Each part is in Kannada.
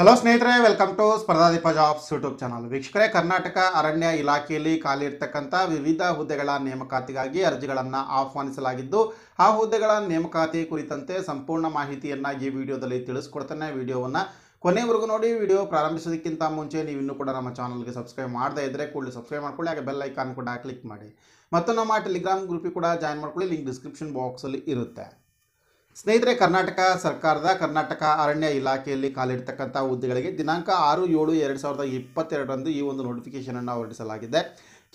ಹಲೋ ಸ್ನೇಹಿತರೆ welcome to Spardhadeepa jobs YouTube channel ವೀಕ್ಷಕರೇ ಕರ್ನಾಟಕ ಅರಣ್ಯ ಇಲಾಖೆಯಲ್ಲಿ ಖಾಲಿ ಇರ್ತಕ್ಕಂಥ ವಿವಿಧ ಹುದ್ದೆಗಳ ನೇಮಕಾತಿಗಾಗಿ ಅರ್ಜಿಗಳನ್ನು ಆಹ್ವಾನಿಸಲಾಗಿದ್ದು ಆ ಹುದ್ದೆಗಳ ನೇಮಕಾತಿ ಕುರಿತಂತೆ ಸಂಪೂರ್ಣ ಮಾಹಿತಿಯನ್ನು ಈ ವಿಡಿಯೋದಲ್ಲಿ ತಿಳಿಸ್ಕೊಡ್ತಾನೆ ವಿಡಿಯೋವನ್ನು ಕೊನೆವರೆಗೂ ನೋಡಿ ವಿಡಿಯೋ ಪ್ರಾರಂಭಿಸೋದಕ್ಕಿಂತ ಮುಂಚೆ ನೀವು ಕೂಡ ನಮ್ಮ ಚಾನಲ್ಗೆ ಸಬ್ಸ್ಕ್ರೈಬ್ ಮಾಡದೇ ಇದ್ದರೆ ಕೂಡಲೇ ಸಬ್ಸ್ಕ್ರೈಬ್ ಮಾಡ್ಕೊಳ್ಳಿ ಹಾಗೆ ಬೆಲ್ ಐಕಾನ್ ಕೂಡ ಕ್ಲಿಕ್ ಮಾಡಿ ಮತ್ತು ನಮ್ಮ ಟೆಲಿಗ್ರಾಮ್ ಗ್ರೂಪಿ ಕೂಡ ಜಾಯ್ನ್ ಮಾಡ್ಕೊಳ್ಳಿ ಲಿಂಕ್ ಡಿಸ್ಕ್ರಿಪ್ಷನ್ ಬಾಕ್ಸಲ್ಲಿ ಇರುತ್ತೆ ಸ್ನೇಹಿತರೆ ಕರ್ನಾಟಕ ಸರ್ಕಾರದ ಕರ್ನಾಟಕ ಅರಣ್ಯ ಇಲಾಖೆಯಲ್ಲಿ ಕಾಲಿಡ್ತಕ್ಕಂಥ ಹುದ್ದೆಗಳಿಗೆ ದಿನಾಂಕ ಆರು ಏಳು ಎರಡು ಸಾವಿರದ ಇಪ್ಪತ್ತೆರಡರಂದು ಈ ಒಂದು ನೋಟಿಫಿಕೇಷನನ್ನು ಹೊರಡಿಸಲಾಗಿದೆ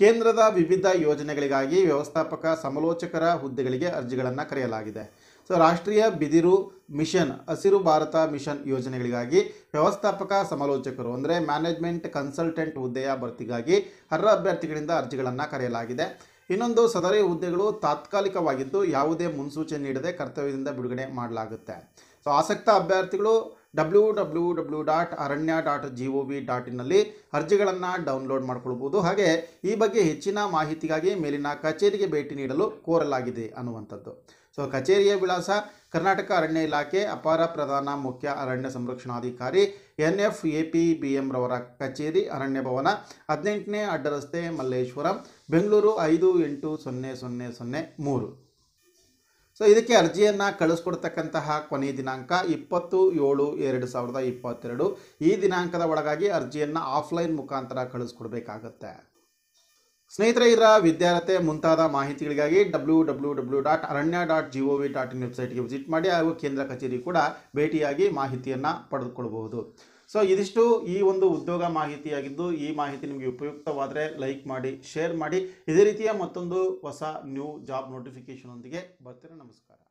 ಕೇಂದ್ರದ ವಿವಿಧ ಯೋಜನೆಗಳಿಗಾಗಿ ವ್ಯವಸ್ಥಾಪಕ ಸಮಾಲೋಚಕರ ಹುದ್ದೆಗಳಿಗೆ ಅರ್ಜಿಗಳನ್ನು ಕರೆಯಲಾಗಿದೆ ಸೊ ರಾಷ್ಟ್ರೀಯ ಬಿದಿರು ಮಿಷನ್ ಹಸಿರು ಭಾರತ ಮಿಷನ್ ಯೋಜನೆಗಳಿಗಾಗಿ ವ್ಯವಸ್ಥಾಪಕ ಸಮಾಲೋಚಕರು ಅಂದರೆ ಮ್ಯಾನೇಜ್ಮೆಂಟ್ ಕನ್ಸಲ್ಟೆಂಟ್ ಹುದ್ದೆಯ ಭರ್ತಿಗಾಗಿ ಅರ್ಹ ಅಭ್ಯರ್ಥಿಗಳಿಂದ ಅರ್ಜಿಗಳನ್ನು ಕರೆಯಲಾಗಿದೆ ಇನ್ನೊಂದು ಸದರಿ ಹುದ್ದೆಗಳು ತಾತ್ಕಾಲಿಕವಾಗಿದ್ದು ಯಾವುದೇ ಮುನ್ಸೂಚನೆ ನೀಡದೆ ಕರ್ತವ್ಯದಿಂದ ಬಿಡುಗಡೆ ಮಾಡಲಾಗುತ್ತೆ ಸೊ ಆಸಕ್ತ ಅಭ್ಯರ್ಥಿಗಳು W W W dot aranya dot G O V dot ಇನ್ನಲ್ಲಿ ಅರ್ಜಿಗಳನ್ನು ಡೌನ್ಲೋಡ್ ಮಾಡ್ಕೊಳ್ಬೋದು ಹಾಗೆ ಈ ಬಗ್ಗೆ ಹೆಚ್ಚಿನ ಮಾಹಿತಿಗಾಗಿ ಮೇಲಿನ ಕಚೇರಿಗೆ ಭೇಟಿ ನೀಡಲು ಕೋರಲಾಗಿದೆ ಅನ್ನುವಂಥದ್ದು ಸೊ ಕಚೇರಿಯ ವಿಳಾಸ ಕರ್ನಾಟಕ ಅರಣ್ಯ ಇಲಾಖೆ ಅಪಾರ ಪ್ರಧಾನ ಮುಖ್ಯ ಅರಣ್ಯ ಸಂರಕ್ಷಣಾಧಿಕಾರಿ N F A P B M ರವರ ಕಚೇರಿ ಅರಣ್ಯ ಭವನ ಹದಿನೆಂಟನೇ ಅಡ್ಡರಸ್ತೆ ಮಲ್ಲೇಶ್ವರಂ ಬೆಂಗಳೂರು ಐದು ಎಂಟು ಸೊನ್ನೆ ಸೊನ್ನೆ ಸೊನ್ನೆ ಮೂರು ಸೊ ಇದಕ್ಕೆ ಅರ್ಜಿಯನ್ನು ಕಳಿಸ್ಕೊಡ್ತಕ್ಕಂತಹ ಕೊನೆಯ ದಿನಾಂಕ ಇಪ್ಪತ್ತು ಏಳು ಎರಡು ಸಾವಿರದ ಇಪ್ಪತ್ತೆರಡು ಈ ದಿನಾಂಕದ ಒಳಗಾಗಿ ಅರ್ಜಿಯನ್ನು ಆಫ್ಲೈನ್ ಮುಖಾಂತರ ಕಳಿಸ್ಕೊಡ್ಬೇಕಾಗತ್ತೆ ಸ್ನೇಹಿತರೆ ಇದರ ವಿದ್ಯಾರ್ಥಿ ಮುಂತಾದ ಮಾಹಿತಿಗಳಿಗಾಗಿ W W W dot aranya dot G O V dot in ವೆಬ್ಸೈಟ್ಗೆ ವಿಸಿಟ್ ಮಾಡಿ ಹಾಗೂ ಕೇಂದ್ರ ಕಚೇರಿ ಕೂಡ ಭೇಟಿಯಾಗಿ ಮಾಹಿತಿಯನ್ನು ಪಡೆದುಕೊಳ್ಬಹುದು ಸೊ ಇದಿಷ್ಟು ಈ ಒಂದು ಉದ್ಯೋಗ ಮಾಹಿತಿಯಾಗಿದ್ದು ಈ ಮಾಹಿತಿ ನಿಮಗೆ ಉಪಯುಕ್ತವಾದರೆ ಲೈಕ್ ಮಾಡಿ ಶೇರ್ ಮಾಡಿ ಇದೇ ರೀತಿಯ ಮತ್ತೊಂದು ಹೊಸ ನ್ಯೂ ಜಾಬ್ ನೋಟಿಫಿಕೇಷನ್ ಒಂದಿಗೆ ಬರ್ತೀರಾ ನಮಸ್ಕಾರ